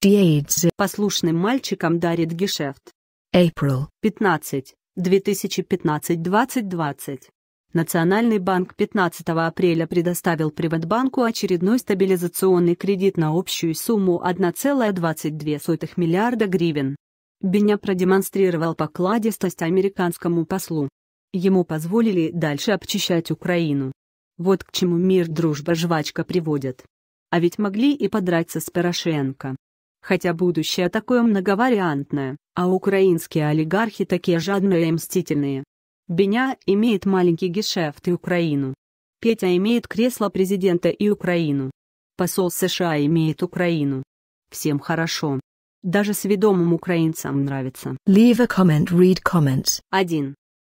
Диэйдзе послушным мальчикам дарит гешефт. April 15, 2015-2020. Национальный банк 15 апреля предоставил Приватбанку очередной стабилизационный кредит на общую сумму 1,22 миллиарда гривен. Беня продемонстрировал покладистость американскому послу. Ему позволили дальше обчищать Украину. Вот к чему мир, дружба, жвачка приводит. А ведь могли и подраться с Порошенко. Хотя будущее такое многовариантное, а украинские олигархи такие жадные и мстительные. Беня имеет маленький гешефт и Украину. Петя имеет кресло президента и Украину. Посол США имеет Украину. Всем хорошо. Даже сведомым украинцам нравится. Leave a comment, read comments. 1.